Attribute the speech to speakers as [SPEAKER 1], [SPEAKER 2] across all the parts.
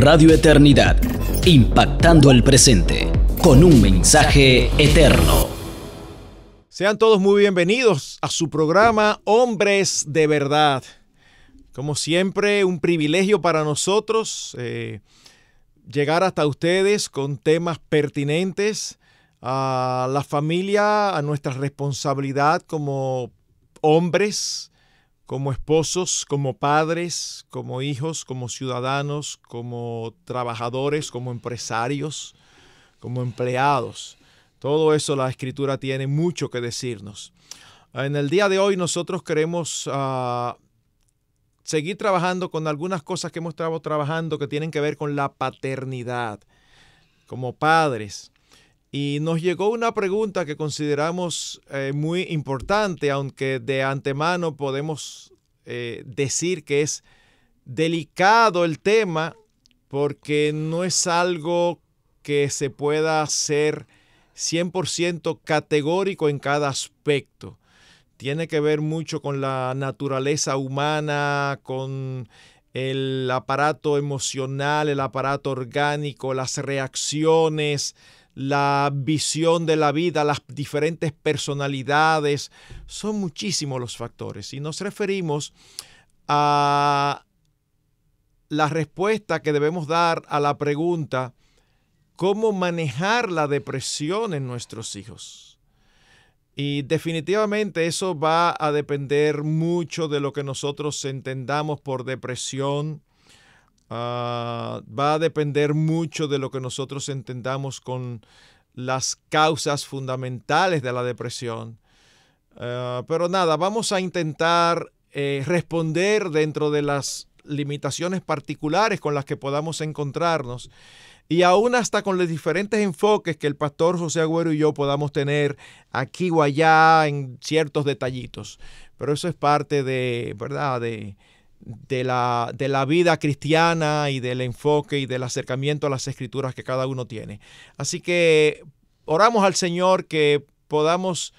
[SPEAKER 1] Radio Eternidad, impactando el presente con un mensaje eterno.
[SPEAKER 2] Sean todos muy bienvenidos a su programa Hombres de Verdad. Como siempre, un privilegio para nosotros eh, llegar hasta ustedes con temas pertinentes a la familia, a nuestra responsabilidad como hombres, como esposos, como padres, como hijos, como ciudadanos, como trabajadores, como empresarios, como empleados. Todo eso la escritura tiene mucho que decirnos. En el día de hoy nosotros queremos ah, seguir trabajando con algunas cosas que hemos estado trabajando que tienen que ver con la paternidad, como padres, y nos llegó una pregunta que consideramos eh, muy importante, aunque de antemano podemos eh, decir que es delicado el tema porque no es algo que se pueda hacer 100% categórico en cada aspecto. Tiene que ver mucho con la naturaleza humana, con el aparato emocional, el aparato orgánico, las reacciones, la visión de la vida, las diferentes personalidades, son muchísimos los factores. Y nos referimos a la respuesta que debemos dar a la pregunta, ¿cómo manejar la depresión en nuestros hijos? Y definitivamente eso va a depender mucho de lo que nosotros entendamos por depresión, Ah, va a depender mucho de lo que nosotros entendamos con las causas fundamentales de la depresión. Ah, pero nada, vamos a intentar eh, responder dentro de las limitaciones particulares con las que podamos encontrarnos y aún hasta con los diferentes enfoques que el pastor José Agüero y yo podamos tener aquí o allá en ciertos detallitos. Pero eso es parte de, ¿verdad? De, de la, vida cristiana y del enfoque y del acercamiento a las escrituras que cada uno tiene. Así que oramos al Señor que podamos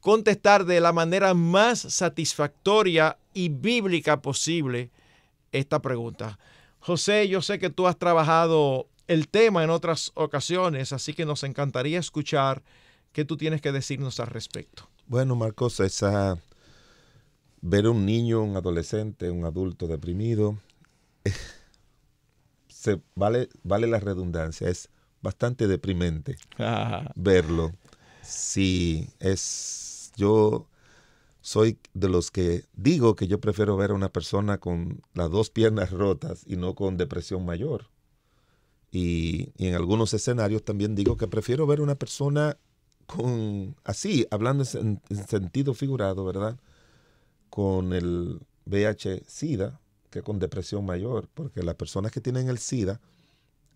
[SPEAKER 2] contestar de la manera más satisfactoria y bíblica posible esta pregunta. José, yo sé que tú has trabajado el tema en otras ocasiones, así que nos encantaría escuchar qué tú tienes que decirnos al respecto.
[SPEAKER 1] Bueno, Marcos, esa ver a un niño, un adolescente, un adulto deprimido, se, vale, vale la redundancia, es bastante deprimente verlo. Sí, es, yo soy de los que digo que yo prefiero ver a una persona con las dos piernas rotas y no con depresión mayor. Y, en algunos escenarios también digo que prefiero ver a una persona con así, hablando en sentido figurado, ¿verdad? con el VH sida que con depresión mayor, porque las personas que tienen el SIDA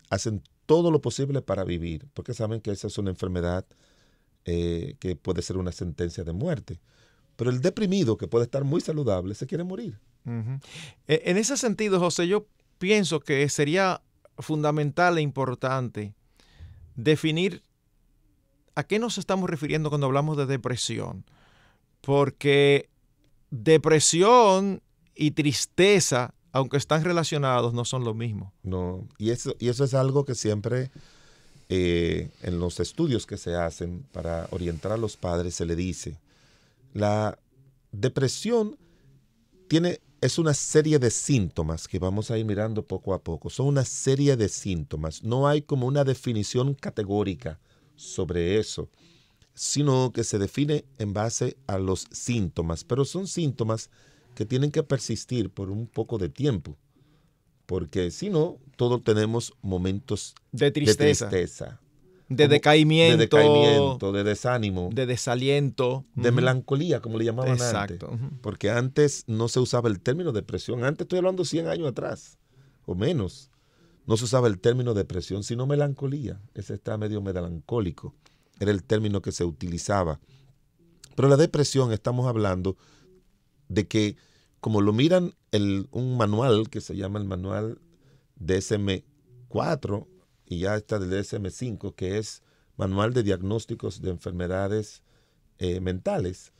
[SPEAKER 1] hacen todo lo posible para vivir, porque saben que esa es una enfermedad eh, que puede ser una sentencia de muerte. Pero el deprimido, que puede estar muy saludable, se quiere
[SPEAKER 2] morir. E, en ese sentido, José, yo pienso que sería fundamental e importante definir a qué nos estamos refiriendo cuando hablamos de depresión, porque depresión y tristeza, aunque están relacionados, no son lo mismo.
[SPEAKER 1] No, y eso, y eso es algo que siempre eh, en los estudios que se hacen para orientar a los padres se le dice, la depresión tiene, es una serie de síntomas que vamos a ir mirando poco a poco, son una serie de síntomas, no hay como una definición categórica sobre eso sino que se define en base a los síntomas, pero son síntomas que tienen que persistir por un poco de tiempo, porque si no, todos tenemos momentos de tristeza, de, decaimiento, de de desánimo, de desaliento, de melancolía, como le llamaban antes, porque antes no se usaba el término depresión, antes estoy hablando 100 años atrás o menos, no se usaba el término depresión, sino melancolía, ese está medio melancólico era el término que se utilizaba. Pero la depresión estamos hablando de que como lo miran el, un manual que se llama el manual DSM4 y ya está del DSM5, que es Manual de Diagnósticos de Enfermedades eh, Mentales,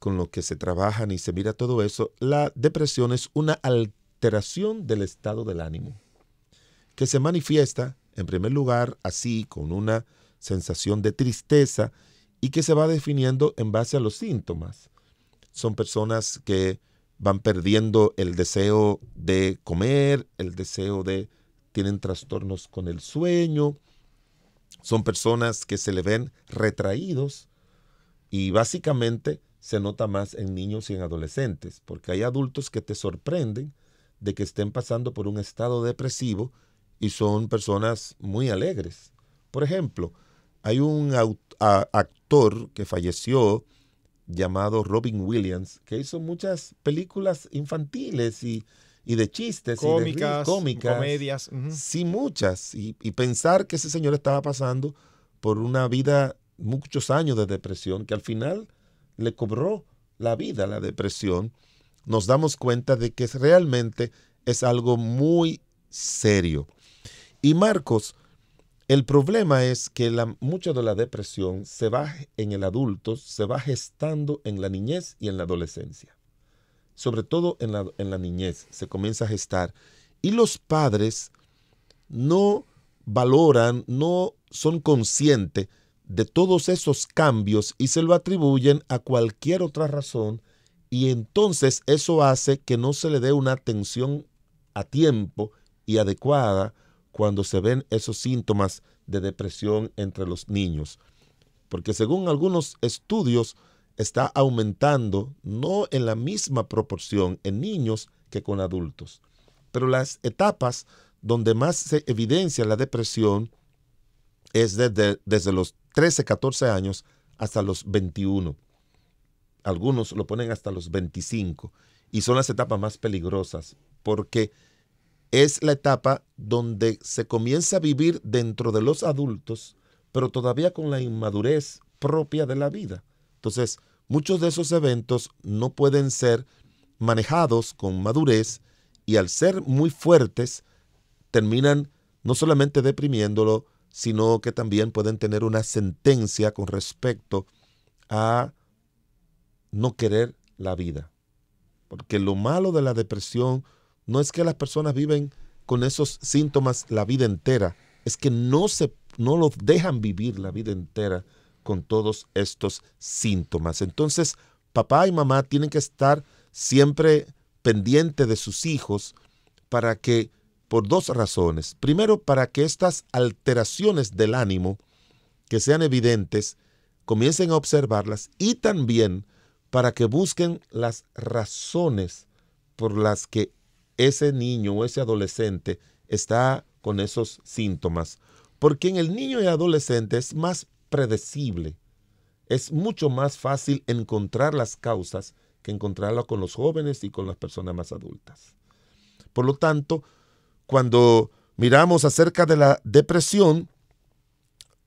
[SPEAKER 1] con lo que se trabajan y se mira todo eso, la depresión es una alteración del estado del ánimo, que se manifiesta, en primer lugar, así, con una sensación de tristeza y que se va definiendo en base a los síntomas. Son personas que van perdiendo el deseo de comer, el deseo de tienen trastornos con el sueño, son personas que se le ven retraídos y básicamente se nota más en niños y en adolescentes, porque hay adultos que te sorprenden de que estén pasando por un estado depresivo y son personas muy alegres. Por ejemplo, hay un actor que falleció llamado Robin Williams, que hizo muchas películas infantiles y, de chistes cómicas, y comedias. Sí, muchas. Y, y, pensar que ese señor estaba pasando por una vida, muchos años de depresión, que al final le cobró la vida, la depresión, nos damos cuenta de que realmente es algo muy serio. Y Marcos, el problema es que la, mucha de la depresión se va en el adulto, se va gestando en la niñez y en la adolescencia. Sobre todo en la, en la niñez se comienza a gestar. Y los padres no valoran, no son conscientes de todos esos cambios y se lo atribuyen a cualquier otra razón y entonces eso hace que no se le dé una atención a tiempo y adecuada cuando se ven esos síntomas de depresión entre los niños. Porque según algunos estudios, está aumentando, no en la misma proporción en niños que con adultos. Pero las etapas donde más se evidencia la depresión es desde, los 13, 14 años hasta los 21. Algunos lo ponen hasta los 25 y son las etapas más peligrosas porque es la etapa donde se comienza a vivir dentro de los adultos, pero todavía con la inmadurez propia de la vida. Entonces, muchos de esos eventos no pueden ser manejados con madurez y al ser muy fuertes, terminan no solamente deprimiéndolo, sino que también pueden tener una sentencia con respecto a no querer la vida. Porque lo malo de la depresión no es que las personas viven con esos síntomas la vida entera, es que no se no los dejan vivir la vida entera con todos estos síntomas. Entonces, papá y mamá tienen que estar siempre pendientes de sus hijos para que por dos razones. Primero, para que estas alteraciones del ánimo que sean evidentes comiencen a observarlas y también para que busquen las razones por las que ese niño o ese adolescente está con esos síntomas. Porque en el niño y adolescente es más predecible, es mucho más fácil encontrar las causas que encontrarlas con los jóvenes y con las personas más adultas. Por lo tanto, cuando miramos acerca de la depresión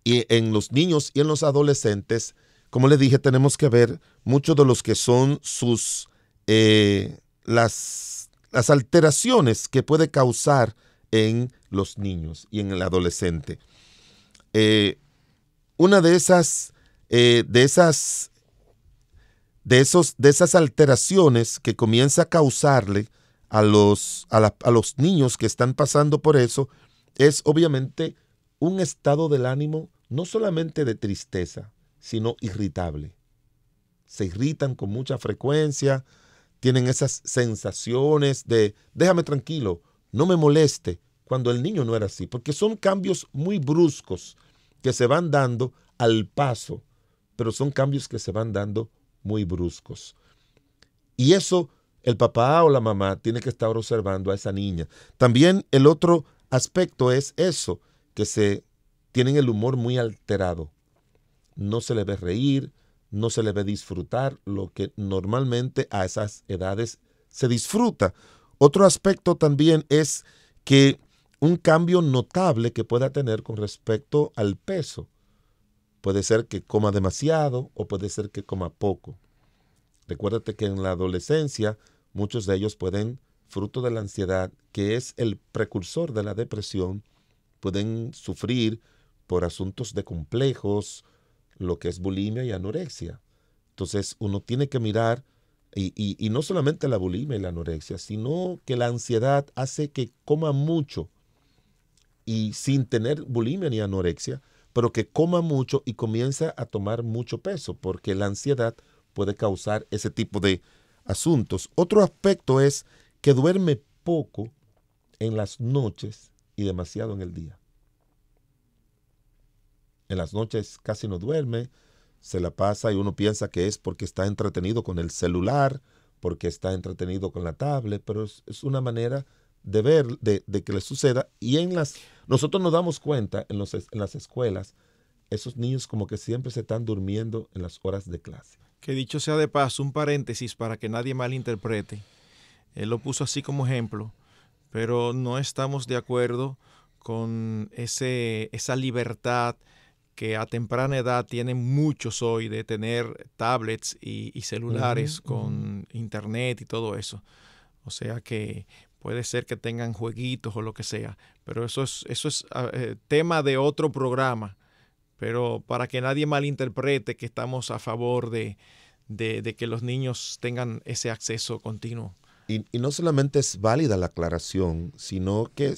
[SPEAKER 1] y en los niños y en los adolescentes, como les dije, tenemos que ver muchos de los que son sus eh, las las alteraciones que puede causar en los niños y en el adolescente. Eh, una de esas, eh, de esas, de esos, de esas alteraciones que comienza a causarle a los, a, a los niños que están pasando por eso es obviamente un estado del ánimo no solamente de tristeza, sino irritable. Se irritan con mucha frecuencia, tienen esas sensaciones de déjame tranquilo, no me moleste, cuando el niño no era así, porque son cambios muy bruscos que se van dando al paso, pero son cambios que se van dando muy bruscos. Y eso el papá o la mamá tiene que estar observando a esa niña. También el otro aspecto es eso, que se tienen el humor muy alterado. No se le ve reír, no se le ve disfrutar lo que normalmente a esas edades se disfruta. Otro aspecto también es que un cambio notable que pueda tener con respecto al peso. Puede ser que coma demasiado o puede ser que coma poco. Recuérdate que en la adolescencia muchos de ellos pueden, fruto de la ansiedad, que es el precursor de la depresión, pueden sufrir por asuntos de complejos, lo que es bulimia y anorexia. Entonces uno tiene que mirar, y, no solamente la bulimia y la anorexia, sino que la ansiedad hace que coma mucho y sin tener bulimia ni anorexia, pero que coma mucho y comienza a tomar mucho peso, porque la ansiedad puede causar ese tipo de asuntos. Otro aspecto es que duerme poco en las noches y demasiado en el día en las noches casi no duerme, se la pasa y uno piensa que es porque está entretenido con el celular, porque está entretenido con la tablet, pero es, una manera de ver, de, que le suceda. Y en las, nosotros nos damos cuenta en, las escuelas, esos niños como que siempre se están durmiendo en las horas de clase.
[SPEAKER 2] Que dicho sea de paso, un paréntesis para que nadie malinterprete. Él lo puso así como ejemplo, pero no estamos de acuerdo con ese, esa libertad que a temprana edad tienen muchos hoy de tener tablets y, celulares con internet y todo eso. O sea que puede ser que tengan jueguitos o lo que sea, pero eso es, eso es ah, eh, tema de otro programa. Pero para que nadie malinterprete que estamos a favor de que los niños tengan ese acceso continuo.
[SPEAKER 1] Y, no solamente es válida la aclaración, sino que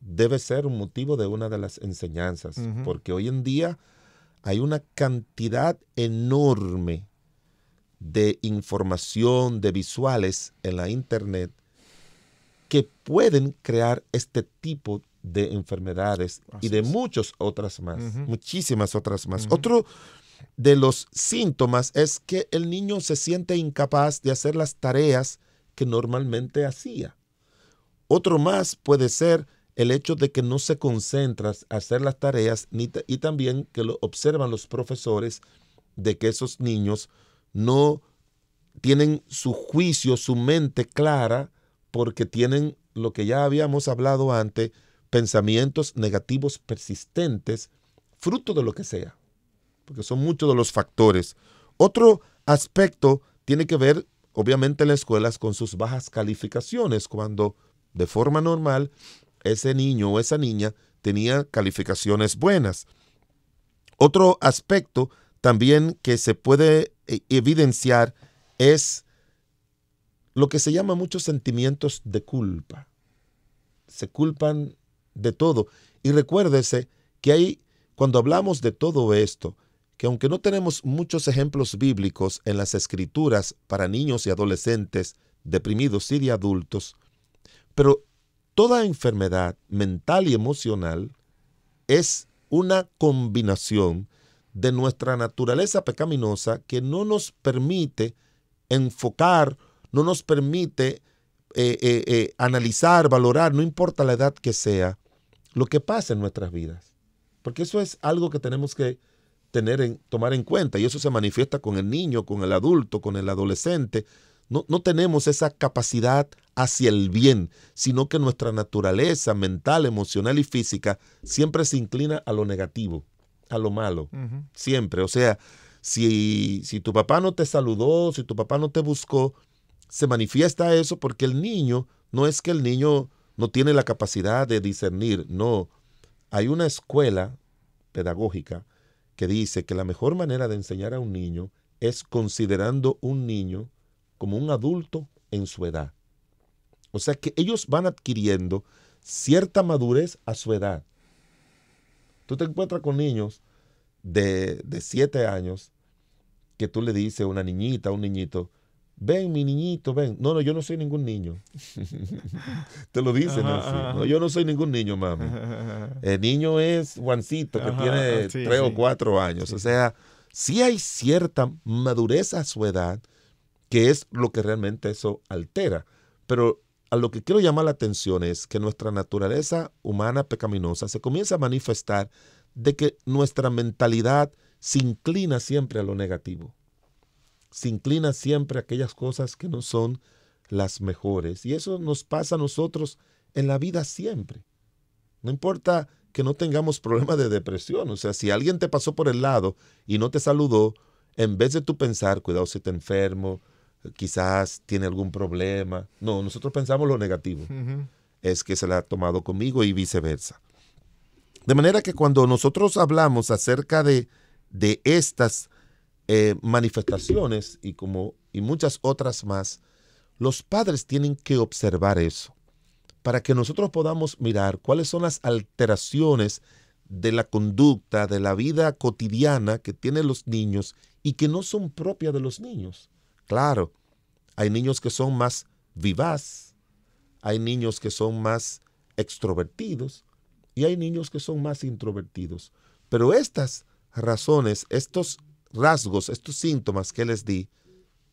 [SPEAKER 1] debe ser un motivo de una de las enseñanzas, porque hoy en día hay una cantidad enorme de información, de visuales en la Internet que pueden crear este tipo de enfermedades y de muchas otras más, muchísimas otras más. Otro de los síntomas es que el niño se siente incapaz de hacer las tareas que normalmente hacía. Otro más puede ser el hecho de que no se concentras a hacer las tareas ni y también que lo observan los profesores de que esos niños no tienen su juicio, su mente clara, porque tienen lo que ya habíamos hablado antes, pensamientos negativos persistentes, fruto de lo que sea, porque son muchos de los factores. Otro aspecto tiene que ver obviamente en las escuelas con sus bajas calificaciones, cuando de forma normal ese niño o esa niña tenía calificaciones buenas. Otro aspecto también que se puede eh, evidenciar es lo que se llama muchos sentimientos de culpa. Se culpan de todo. Y recuérdese que ahí cuando hablamos de todo esto, que aunque no tenemos muchos ejemplos bíblicos en las escrituras para niños y adolescentes, deprimidos y de adultos, pero toda enfermedad mental y emocional es una combinación de nuestra naturaleza pecaminosa que no nos permite enfocar, no nos permite eh, eh, eh, analizar, valorar, no importa la edad que sea, lo que pasa en nuestras vidas. Porque eso es algo que tenemos que tener en, tomar en cuenta y eso se manifiesta con el niño, con el adulto, con el adolescente. No, tenemos esa capacidad hacia el bien, sino que nuestra naturaleza mental, emocional y física siempre se inclina a lo negativo, a lo malo, siempre. O sea, si, si tu papá no te saludó, si tu papá no te buscó, se manifiesta eso porque el niño, no es que el niño no tiene la capacidad de discernir, no. Hay una escuela pedagógica que dice que la mejor manera de enseñar a un niño es considerando un niño como un adulto en su edad. O sea que ellos van adquiriendo cierta madurez a su edad. Tú te encuentras con niños de, de siete años que tú le dices a una niñita, un niñito, ven mi niñito, ven. No, no, yo no soy ningún niño. Te lo dicen yo no soy ningún niño, mami. El niño es Juancito, que tiene ah, tres o cuatro años. O sea, sí hay cierta madurez a su edad, que es lo que realmente eso altera. Pero a lo que quiero llamar la atención es que nuestra naturaleza humana pecaminosa se comienza a manifestar de que nuestra mentalidad se inclina siempre a lo negativo se inclina siempre a aquellas cosas que no son las mejores. Y eso nos pasa a nosotros en la vida siempre. No importa que no tengamos problemas de depresión. O sea, si alguien te pasó por el lado y no te saludó, en vez de tú pensar, cuidado si te enfermo, quizás tiene algún problema. No, nosotros pensamos lo negativo. Es que se la ha tomado conmigo y viceversa. De manera que cuando nosotros hablamos acerca de, de estas eh, manifestaciones y, como, y muchas otras más, los padres tienen que observar eso para que nosotros podamos mirar cuáles son las alteraciones de la conducta, de la vida cotidiana que tienen los niños y que no son propias de los niños. Claro, hay niños que son más vivaz, hay niños que son más extrovertidos y hay niños que son más introvertidos. Pero estas razones, estos estos síntomas que les di,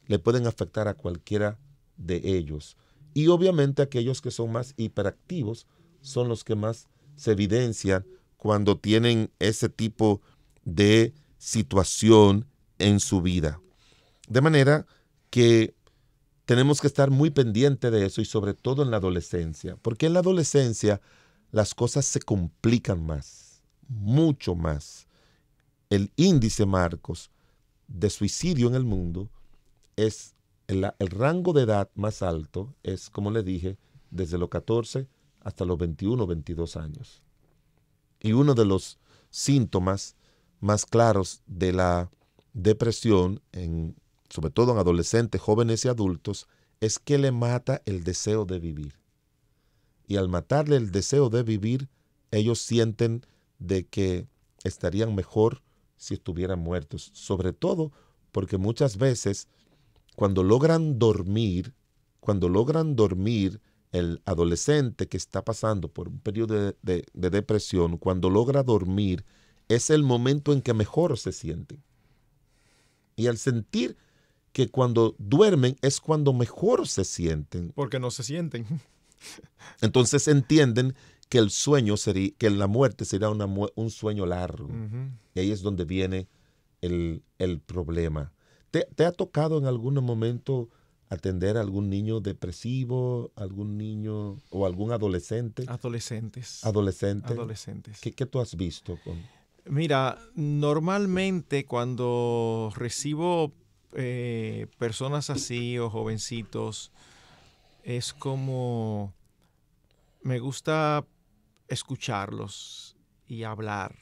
[SPEAKER 1] le pueden afectar a cualquiera de ellos. Y obviamente aquellos que son más hiperactivos son los que más se evidencian cuando tienen ese tipo de situación en su vida. De manera que tenemos que estar muy pendiente de eso y sobre todo en la adolescencia, porque en la adolescencia las cosas se complican más, mucho más el índice, Marcos, de suicidio en el mundo es el, rango de edad más alto es, como le dije, desde los 14 hasta los 21, 22 años. Y uno de los síntomas más claros de la depresión, en, sobre todo en adolescentes, jóvenes y adultos, es que le mata el deseo de vivir. Y al matarle el deseo de vivir, ellos sienten de que estarían mejor si estuvieran muertos, sobre todo porque muchas veces cuando logran dormir, cuando logran dormir, el adolescente que está pasando por un periodo de, depresión, cuando logra dormir, es el momento en que mejor se sienten. Y al sentir que cuando duermen es cuando mejor se sienten.
[SPEAKER 2] Porque no se sienten.
[SPEAKER 1] Entonces entienden el sueño sería, que la muerte sería un sueño largo. Y ahí es donde viene el, problema. ¿Te, ha tocado en algún momento atender a algún niño depresivo, algún niño o algún adolescente? Adolescentes. Adolescente. Adolescentes. ¿Qué, qué tú has visto?
[SPEAKER 2] Mira, normalmente cuando recibo eh, personas así o jovencitos, es como me gusta escucharlos y hablar.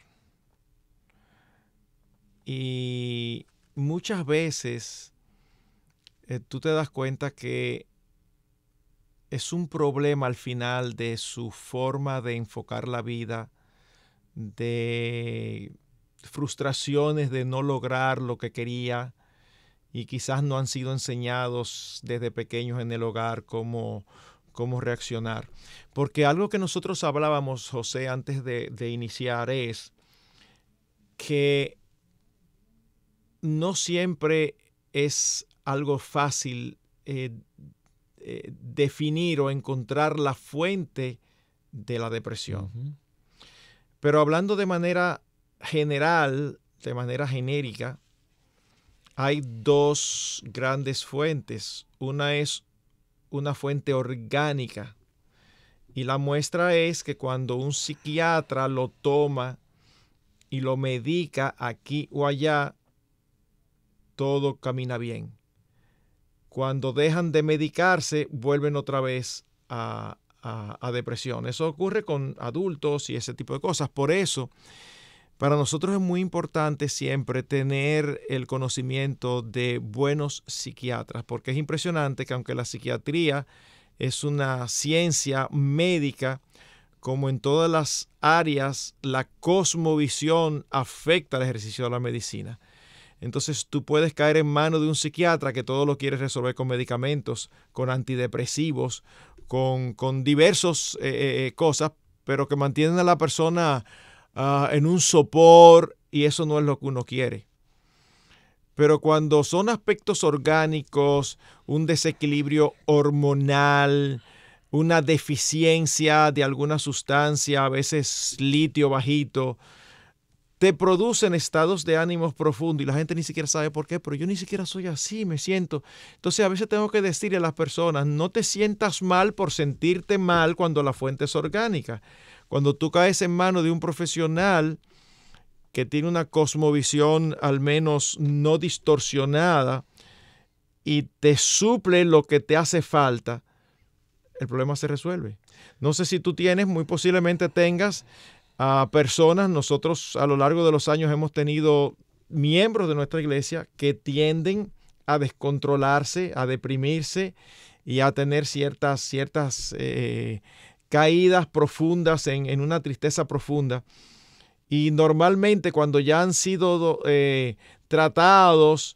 [SPEAKER 2] Y muchas veces eh, tú te das cuenta que es un problema al final de su forma de enfocar la vida, de frustraciones de no lograr lo que quería y quizás no han sido enseñados desde pequeños en el hogar como cómo reaccionar. Porque algo que nosotros hablábamos, José, antes de, iniciar es que no siempre es algo fácil eh, eh, definir o encontrar la fuente de la depresión. Pero hablando de manera general, de manera genérica, hay dos grandes fuentes. Una es una fuente orgánica. Y la muestra es que cuando un psiquiatra lo toma y lo medica aquí o allá, todo camina bien. Cuando dejan de medicarse, vuelven otra vez a, depresión. Eso ocurre con adultos y ese tipo de cosas. Por eso para nosotros es muy importante siempre tener el conocimiento de buenos psiquiatras, porque es impresionante que aunque la psiquiatría es una ciencia médica, como en todas las áreas, la cosmovisión afecta al ejercicio de la medicina. Entonces tú puedes caer en manos de un psiquiatra que todo lo quiere resolver con medicamentos, con antidepresivos, con, con diversas eh, eh, eh, cosas, pero que mantienen a la persona Ah, en un sopor, y eso no es lo que uno quiere. Pero cuando son aspectos orgánicos, un desequilibrio hormonal, una deficiencia de alguna sustancia, a veces litio bajito, te producen estados de ánimos profundos y la gente ni siquiera sabe por qué, pero yo ni siquiera soy así, me siento. Entonces a veces tengo que decirle a las personas, no te sientas mal por sentirte mal cuando la fuente es orgánica. Cuando tú caes en manos de un profesional que tiene una cosmovisión al menos no distorsionada y te suple lo que te hace falta, el problema se resuelve. No sé si tú tienes, muy posiblemente tengas a personas, nosotros a lo largo de los años hemos tenido miembros de nuestra iglesia que tienden a descontrolarse, a deprimirse y a tener ciertas, ciertas eh, caídas profundas, en, una tristeza profunda. Y normalmente cuando ya han sido eh, tratados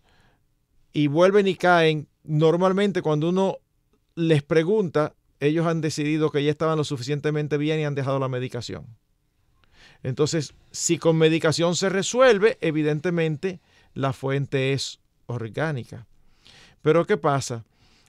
[SPEAKER 2] y vuelven y caen, normalmente cuando uno les pregunta, ellos han decidido que ya estaban lo suficientemente bien y han dejado la medicación. Entonces, si con medicación se resuelve, evidentemente la fuente es orgánica. Pero ¿qué pasa?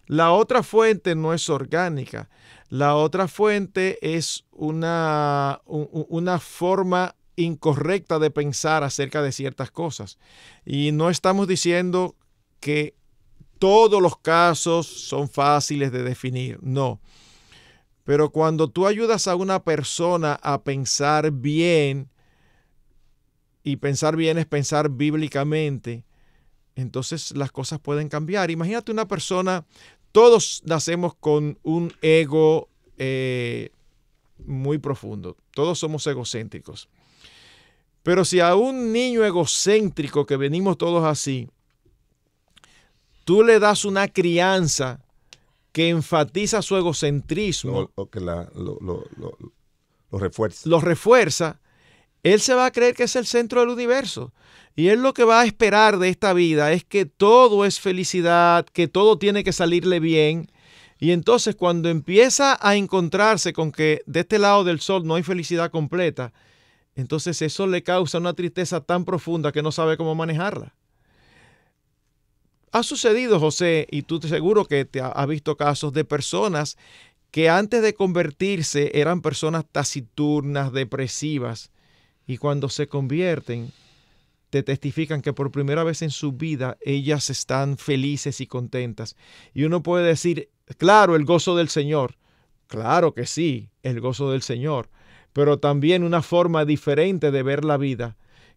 [SPEAKER 2] La otra fuente no es orgánica. La otra fuente es una, una forma incorrecta de pensar acerca de ciertas cosas. Y no estamos diciendo que todos los casos son fáciles de definir, no. Pero cuando tú ayudas a una persona a pensar bien, y pensar bien es pensar bíblicamente, entonces las cosas pueden cambiar. Imagínate una persona todos nacemos con un ego eh, muy profundo. Todos somos egocéntricos. Pero si a un niño egocéntrico, que venimos todos así, tú le das una crianza que enfatiza su egocentrismo. o que lo refuerza. Lo refuerza él se va a creer que es el centro del universo. Y él lo que va a esperar de esta vida es que todo es felicidad, que todo tiene que salirle bien. Y entonces cuando empieza a encontrarse con que de este lado del sol no hay felicidad completa, entonces eso le causa una tristeza tan profunda que no sabe cómo manejarla. Ha sucedido, José, y tú te seguro que te has visto casos de personas que antes de convertirse eran personas taciturnas, depresivas, y cuando se convierten, te testifican que por primera vez en su vida ellas están felices y contentas. Y uno puede decir, claro, el gozo del Señor. Claro que sí, el gozo del Señor. Pero también una forma diferente de ver la vida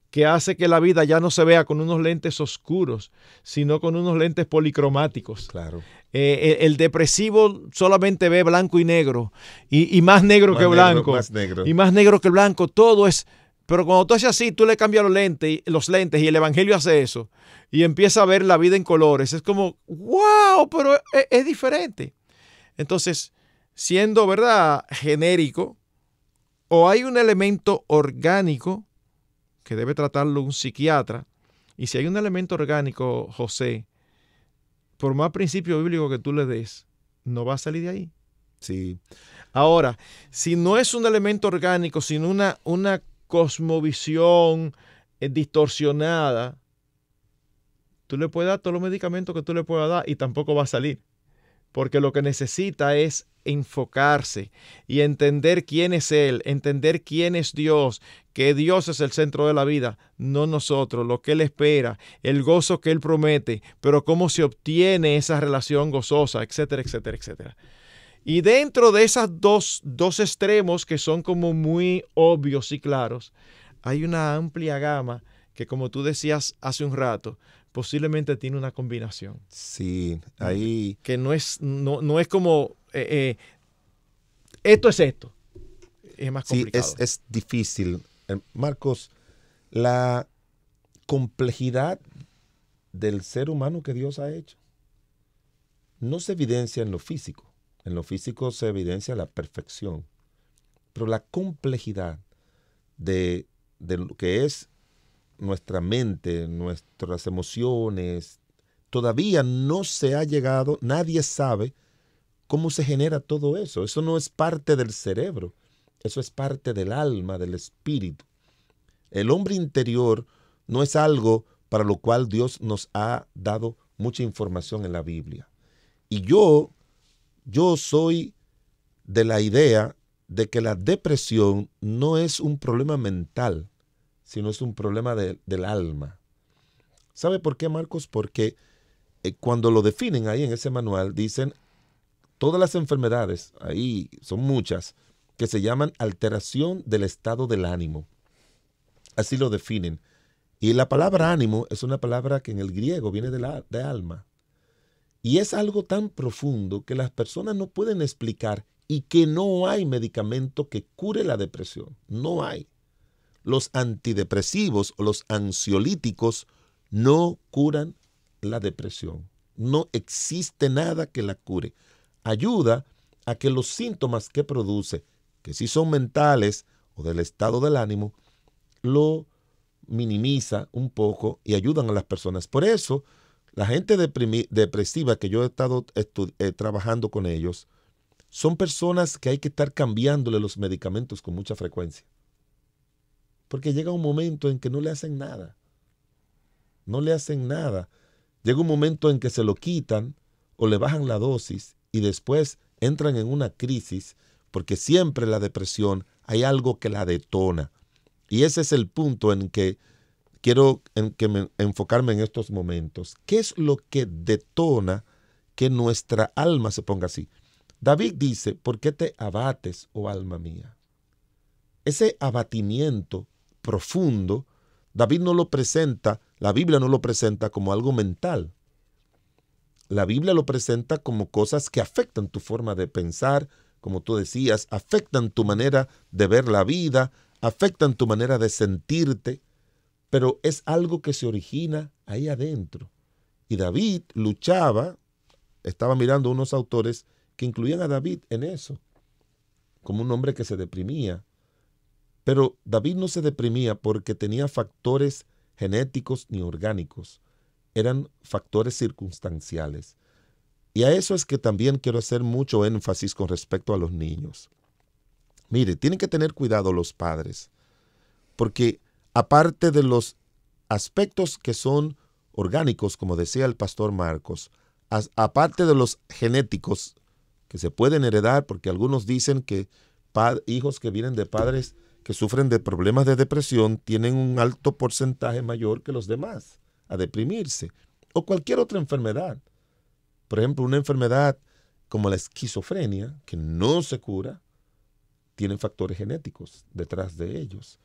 [SPEAKER 2] que hace que la vida ya no se vea con unos lentes oscuros, sino con unos lentes policromáticos. Claro. Eh, eh, el, depresivo solamente ve blanco y negro, y, más negro que blanco. negro. Y más negro que blanco. Todo es pero cuando tú haces así, tú le cambias los lentes, los lentes y el Evangelio hace eso y empieza a ver la vida en colores. Es como, wow, pero e-, e-, es, diferente. Entonces, siendo, ¿verdad?, genérico, o hay un elemento orgánico que debe tratarlo un psiquiatra, y si hay un elemento orgánico, José, por más principio bíblico que tú le des, no va a salir de ahí. Sí. Ahora, si no es un elemento orgánico, sino una, una cosmovisión eh, distorsionada, tú le puedes dar todos los medicamentos que tú le puedas dar y tampoco va a salir. Porque lo que necesita es enfocarse y entender quién es Él, entender quién es Dios, que Dios es el centro de la vida, no nosotros, lo que Él espera, el gozo que Él promete, pero cómo se obtiene esa relación gozosa, etcétera, etcétera, etcétera. Y dentro de esos dos, dos extremos que son como muy obvios y claros, hay una amplia gama que, como tú decías hace un rato, posiblemente tiene una combinación.
[SPEAKER 1] Sí, ahí. Que
[SPEAKER 2] no es, no, es como eh, eh, esto es esto. Es más complicado. Sí, es,
[SPEAKER 1] es difícil. Eh, Marcos, la complejidad del ser humano que Dios ha hecho no se evidencia en lo físico. En lo físico se evidencia la perfección, pero la complejidad de, lo que es nuestra mente, nuestras emociones, todavía no se ha llegado, nadie sabe cómo se genera todo eso. Eso no es parte del cerebro, eso es parte del alma, del espíritu. El hombre interior no es algo para lo cual Dios nos ha dado mucha información en la Biblia. Y yo yo soy de la idea de que la depresión no es un problema mental, sino es un problema del alma. ¿Sabe por qué, Marcos? Porque eh, cuando lo definen ahí en ese manual, dicen todas las enfermedades, ahí son muchas, que se llaman alteración del estado del ánimo. Así lo definen. Y la palabra ánimo es una palabra que en el griego viene de, la, de alma. Y es algo tan profundo que las personas no pueden explicar y que no hay medicamento que cure la depresión. No hay. Los antidepresivos o los ansiolíticos no curan la depresión. No existe nada que la cure. Ayuda a que los síntomas que produce, que si son mentales o del estado del ánimo, lo minimiza un poco y ayudan a las personas. Por eso, la gente depresiva que yo he estado eh, trabajando con ellos son personas que hay que estar cambiándole los medicamentos con mucha frecuencia. Porque llega un momento en que no le hacen nada. No le hacen nada. Llega un momento en que se lo quitan o le bajan la dosis y después entran en una crisis porque siempre la depresión hay algo que la detona. Y ese es el punto en que quiero que enfocarme en estos momentos. ¿Qué es lo que detona que nuestra alma se ponga así? David dice, ¿por qué te abates, oh alma mía? Ese abatimiento profundo, David no lo presenta, la Biblia no lo presenta como algo mental. La Biblia lo presenta como cosas que afectan tu forma de pensar, como tú decías, afectan tu manera de ver la vida, afectan tu manera de sentirte, pero es algo que se origina ahí adentro. Y David luchaba, estaba mirando unos autores que incluían a David en eso, como un hombre que se deprimía. Pero David no se deprimía porque tenía factores genéticos ni orgánicos, eran factores circunstanciales. Y a eso es que también quiero hacer mucho énfasis con respecto a los niños. Mire, tienen que tener cuidado los padres, porque aparte de los aspectos que son orgánicos, como decía el pastor Marcos, aparte de los genéticos que se pueden heredar, porque algunos dicen que hijos que vienen de padres que sufren de problemas de depresión tienen un alto porcentaje mayor que los demás a deprimirse o cualquier otra enfermedad. Por ejemplo, una enfermedad como la esquizofrenia, que no se cura, tienen factores genéticos detrás de ellos.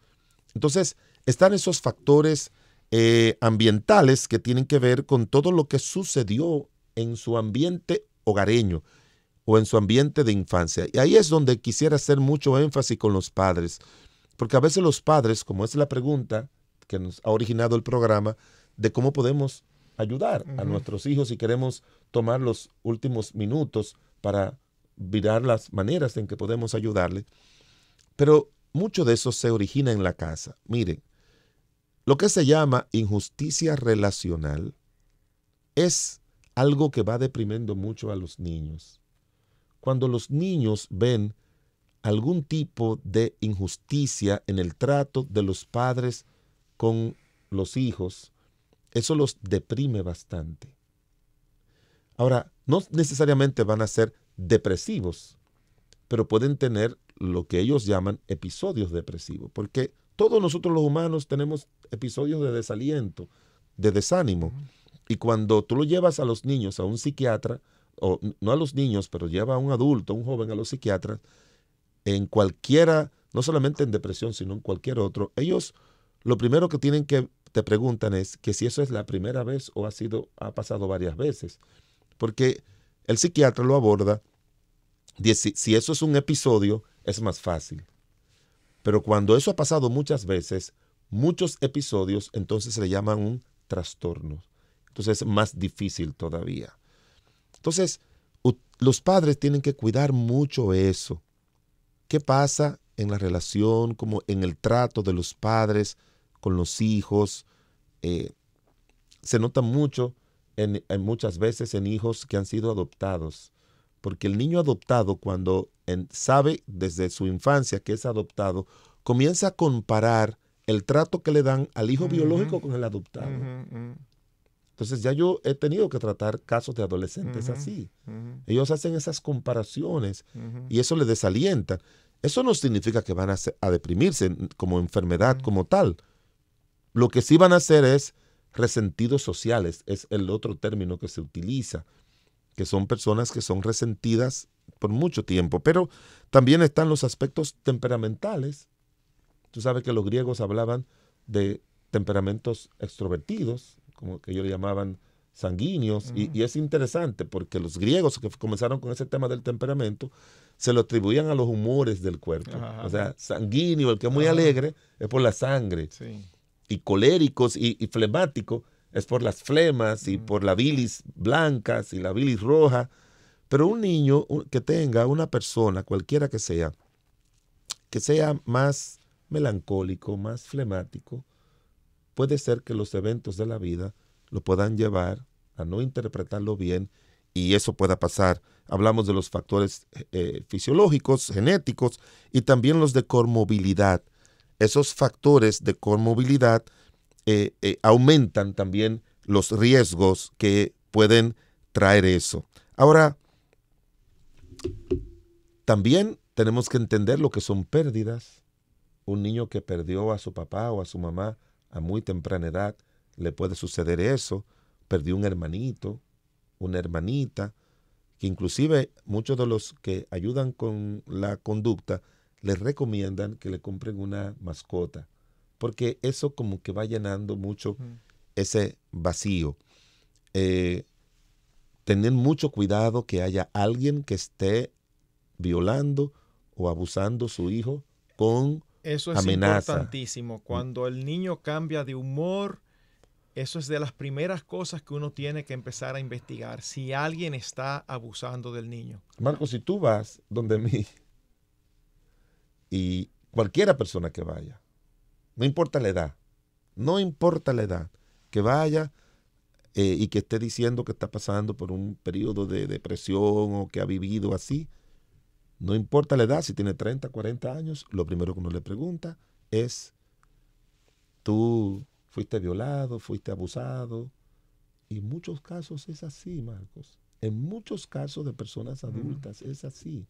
[SPEAKER 1] Entonces, están esos factores eh, ambientales que tienen que ver con todo lo que sucedió en su ambiente hogareño o en su ambiente de infancia. Y ahí es donde quisiera hacer mucho énfasis con los padres, porque a veces los padres, como es la pregunta que nos ha originado el programa, de cómo podemos ayudar a nuestros hijos si queremos tomar los últimos minutos para mirar las maneras en que podemos ayudarle. Pero mucho de eso se origina en la casa. Miren, lo que se llama injusticia relacional es algo que va deprimiendo mucho a los niños. Cuando los niños ven algún tipo de injusticia en el trato de los padres con los hijos, eso los deprime bastante. Ahora, no necesariamente van a ser depresivos, pero pueden tener lo que ellos llaman episodios depresivos, porque todos nosotros los humanos tenemos episodios de desaliento, de desánimo, y cuando tú lo llevas a los niños, a un psiquiatra, o no a los niños, pero lleva a un adulto, a un joven, a los psiquiatras, en cualquiera, no solamente en depresión, sino en cualquier otro, ellos lo primero que tienen que te preguntan es que si eso es la primera vez o ha sido ha pasado varias veces, porque el psiquiatra lo aborda si eso es un episodio es más fácil. Pero cuando eso ha pasado muchas veces, muchos episodios, entonces se le llaman un trastorno. Entonces es más difícil todavía. Entonces, los padres tienen que cuidar mucho eso. ¿Qué pasa en la relación, como en el trato de los padres con los hijos? Eh, se nota mucho en muchas veces en hijos que han sido adoptados porque el niño adoptado cuando sabe desde su infancia que es adoptado, comienza a comparar el trato que le dan al hijo biológico con el adoptado. Entonces ya yo he tenido que tratar casos de adolescentes así. Ellos hacen esas comparaciones y eso les desalienta. Eso no significa que van a deprimirse como enfermedad, como tal. Lo que sí van a hacer es resentidos sociales, es el otro término que se utiliza que son personas que son resentidas por mucho tiempo, pero también están los aspectos temperamentales. Tú sabes que los griegos hablaban de temperamentos extrovertidos, como que ellos llamaban sanguíneos, y, es interesante porque los griegos que comenzaron con ese tema del temperamento se lo atribuían a los humores del cuerpo. O sea, sanguíneo, el que es muy alegre, es por la sangre. Y coléricos y, flemáticos es por las flemas y por la bilis blanca y la bilis roja. Pero un niño que tenga, una persona, cualquiera que sea, que sea más melancólico, más flemático, puede ser que los eventos de la vida lo puedan llevar a no interpretarlo bien y eso pueda pasar. Hablamos de los factores eh, eh, fisiológicos, genéticos y también los de comorbilidad. Esos factores de comorbilidad eh, eh, aumentan también los riesgos que pueden traer eso. Ahora, también tenemos que entender lo que son pérdidas. Un niño que perdió a su papá o a su mamá a muy temprana edad, le puede suceder eso. Perdió un hermanito, una hermanita, que inclusive muchos de los que ayudan con la conducta les recomiendan que le compren una mascota porque eso como que va llenando mucho ese vacío. Eh, tener mucho cuidado que haya alguien que esté violando o abusando a su hijo con
[SPEAKER 2] eso es importantísimo. Mm. Cuando el niño cambia de humor, eso es de las primeras cosas que uno tiene que empezar a investigar. Si alguien está abusando del niño.
[SPEAKER 1] Marco, si tú vas donde mí y cualquiera persona que vaya, no importa la edad, no importa la edad, que vaya eh, y que esté diciendo que está pasando por un periodo de depresión o que ha vivido así, no importa la edad, si tiene 30, 40 años, lo primero que uno le pregunta es, tú fuiste violado, fuiste abusado. Y en muchos casos es así, Marcos. En muchos casos de personas adultas es así.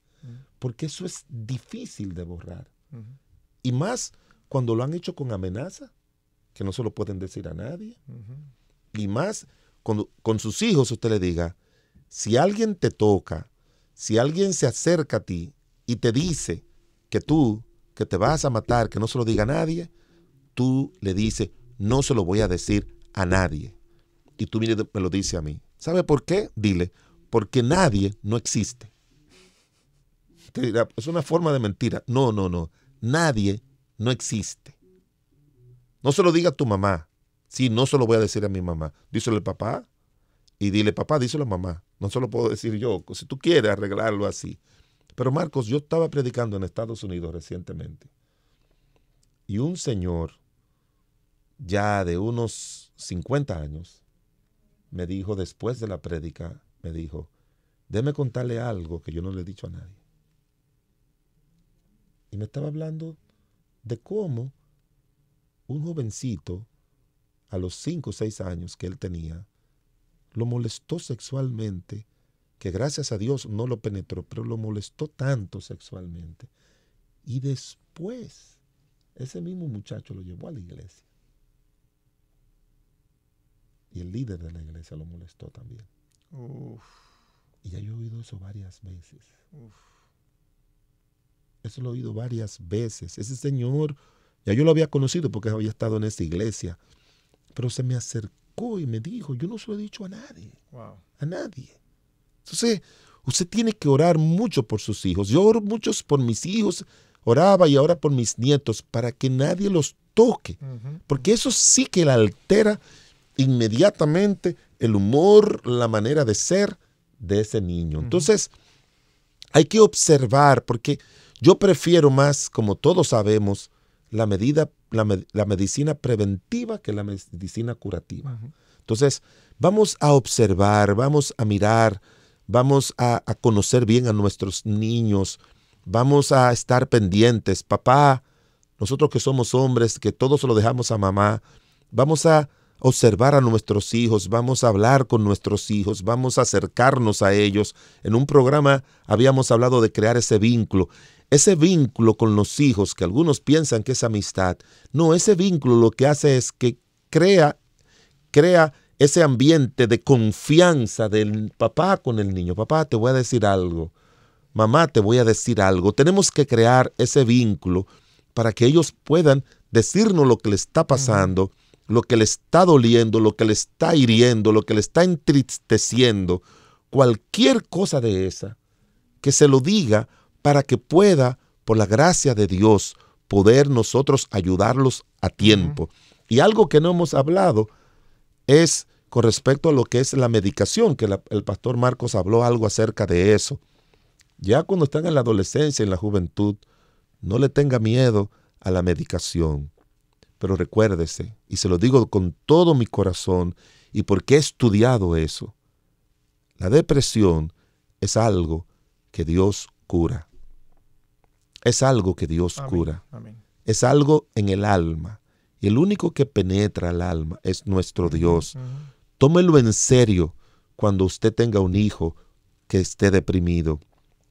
[SPEAKER 1] Porque eso es difícil de borrar. Y más cuando lo han hecho con amenaza, que no se lo pueden decir a nadie. Y más, cuando, con sus hijos usted le diga, si alguien te toca, si alguien se acerca a ti y te dice que tú, que te vas a matar, que no se lo diga a nadie, tú le dices, no se lo voy a decir a nadie. Y tú me lo dice a mí. ¿Sabe por qué? Dile, porque nadie no existe. es una forma de mentira. No, no, no. Nadie no existe. No se lo diga a tu mamá. Sí, no se lo voy a decir a mi mamá. Díselo al papá y dile, papá, díselo a mamá. No se lo puedo decir yo. Si tú quieres arreglarlo así. Pero Marcos, yo estaba predicando en Estados Unidos recientemente. Y un señor ya de unos 50 años me dijo después de la prédica, me dijo, déme contarle algo que yo no le he dicho a nadie. Y me estaba hablando de cómo un jovencito a los 5 o 6 años que él tenía, lo molestó sexualmente, que gracias a Dios no lo penetró, pero lo molestó tanto sexualmente. Y después, ese mismo muchacho lo llevó a la iglesia. Y el líder de la iglesia lo molestó también. Uf. Y ya yo he oído eso varias veces. Uf. Eso lo he oído varias veces. Ese señor, ya yo lo había conocido porque había estado en esa iglesia, pero se me acercó y me dijo, yo no se lo he dicho a nadie. A nadie. Entonces, usted tiene que orar mucho por sus hijos. Yo oro mucho por mis hijos, oraba y ahora por mis nietos, para que nadie los toque. Porque eso sí que la altera inmediatamente el humor, la manera de ser de ese niño. Entonces, hay que observar, porque yo prefiero más, como todos sabemos, la, medida, la, la medicina preventiva que la medicina curativa. Entonces, vamos a observar, vamos a mirar, vamos a, a, conocer bien a nuestros niños, vamos a estar pendientes. Papá, nosotros que somos hombres, que todos lo dejamos a mamá, vamos a observar a nuestros hijos, vamos a hablar con nuestros hijos, vamos a acercarnos a ellos. En un programa habíamos hablado de crear ese vínculo ese vínculo con los hijos, que algunos piensan que es amistad, no, ese vínculo lo que hace es que crea, crea ese ambiente de confianza del papá con el niño. Papá, te voy a decir algo. Mamá, te voy a decir algo. Tenemos que crear ese vínculo para que ellos puedan decirnos lo que le está pasando, lo que le está doliendo, lo que le está hiriendo, lo que le está entristeciendo. Cualquier cosa de esa, que se lo diga para que pueda, por la gracia de Dios, poder nosotros ayudarlos a tiempo. Y algo que no hemos hablado es con respecto a lo que es la medicación, que el pastor Marcos habló algo acerca de eso. Ya cuando están en la adolescencia, en la juventud, no le tenga miedo a la medicación. Pero recuérdese, y se lo digo con todo mi corazón, y porque he estudiado eso, la depresión es algo que Dios cura. Es algo que Dios cura. Es algo en el alma. Y el único que penetra al alma es nuestro Dios. Tómelo en serio cuando usted tenga un hijo que esté deprimido.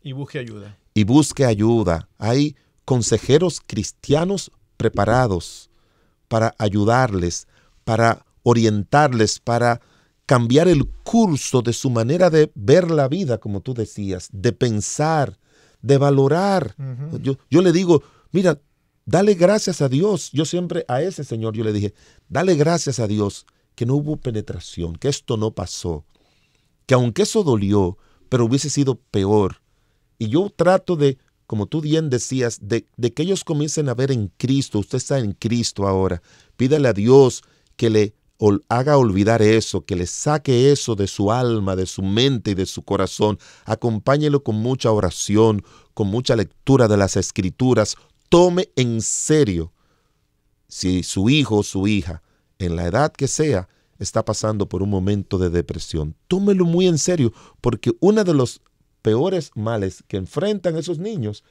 [SPEAKER 2] Y busque ayuda.
[SPEAKER 1] Y busque ayuda. Hay consejeros cristianos preparados para ayudarles, para orientarles, para cambiar el curso de su manera de ver la vida, como tú decías, de pensar, de valorar. yo, yo le digo, mira, dale gracias a Dios. Yo siempre a ese señor yo le dije, dale gracias a Dios que no hubo penetración, que esto no pasó, que aunque eso dolió, pero hubiese sido peor. Y yo trato de, como tú bien decías, de que ellos comiencen a ver en Cristo, usted está en Cristo ahora, pídale a Dios que le haga olvidar eso, que le saque eso de su alma, de su mente y de su corazón. Acompáñelo con mucha oración, con mucha lectura de las escrituras. Tome en serio si su hijo o su hija, en la edad que sea, está pasando por un momento de depresión. Tómelo muy en serio, porque uno de los peores males que enfrentan esos niños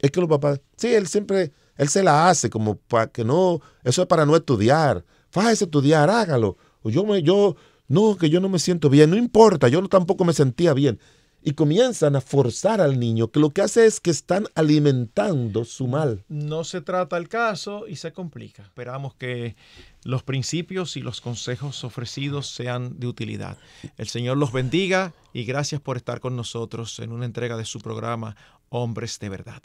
[SPEAKER 1] es que los papás, sí, él siempre, él se la hace como para que no, eso es para no estudiar, Fájese a estudiar, hágalo. Yo, yo, no, que yo no me siento bien, no importa, yo tampoco me sentía bien. Y comienzan a forzar al niño, que lo que hace es que están alimentando su mal.
[SPEAKER 2] No se trata el caso y se complica. Esperamos que los principios y los consejos ofrecidos sean de utilidad. El Señor los bendiga y gracias por estar con nosotros en una entrega de su programa Hombres de Verdad.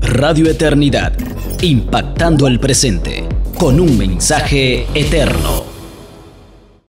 [SPEAKER 1] Radio Eternidad, impactando el presente con un mensaje eterno.